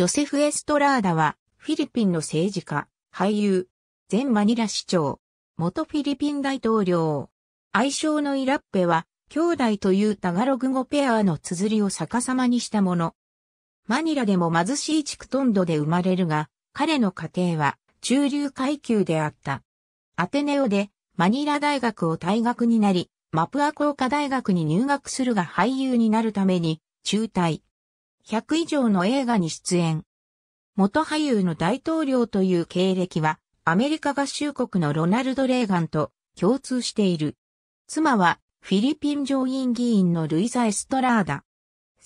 ジョセフ・エストラーダは、フィリピンの政治家、俳優、前マニラ市長、元フィリピン大統領。愛称のイラッペは、兄弟というタガログ語ペアの綴りを逆さまにしたもの。マニラでも貧しい地区トンドで生まれるが、彼の家庭は中流階級であった。アテネオでマニラ大学を退学になり、マプア工科大学に入学するが俳優になるために中退。100以上の映画に出演。元俳優の大統領という経歴は、アメリカ合衆国のロナルド・レーガンと共通している。妻は、フィリピン上院議員のルイザ・エストラーダ。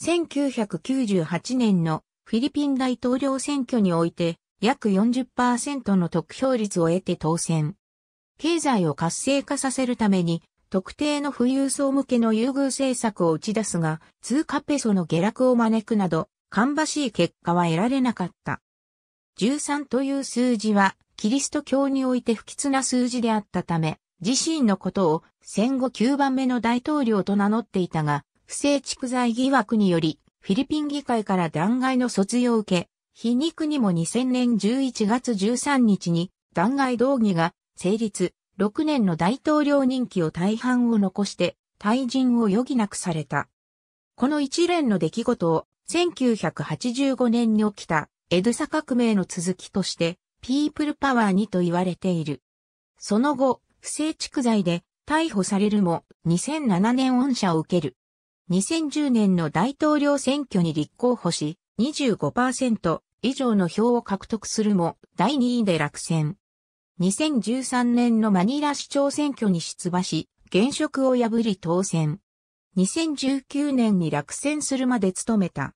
1998年のフィリピン大統領選挙において、約40%の得票率を得て当選。経済を活性化させるために、特定の富裕層向けの優遇政策を打ち出すが、通貨ペソの下落を招くなど、芳しい結果は得られなかった。13という数字は、キリスト教において不吉な数字であったため、自身のことを戦後9番目の大統領と名乗っていたが、不正蓄財疑惑により、フィリピン議会から弾劾の卒業を受け、皮肉にも2000年11月13日に弾劾動議が成立、6年の大統領任期を大半を残して退陣を余儀なくされた。この一連の出来事を1985年に起きたエドサ革命の続きとしてピープルパワーにと言われている。その後、不正蓄財で逮捕されるも2007年恩赦を受ける。2010年の大統領選挙に立候補し25%以上の票を獲得するも第2位で落選。2013年のマニラ市長選挙に出馬し、現職を破り当選。2019年に落選するまで務めた。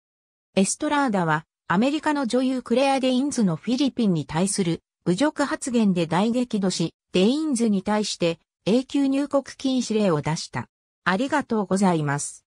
エストラーダは、アメリカの女優クレア・デインズのフィリピンに対する侮辱発言で大激怒し、デインズに対して永久入国禁止令を出した。ありがとうございます。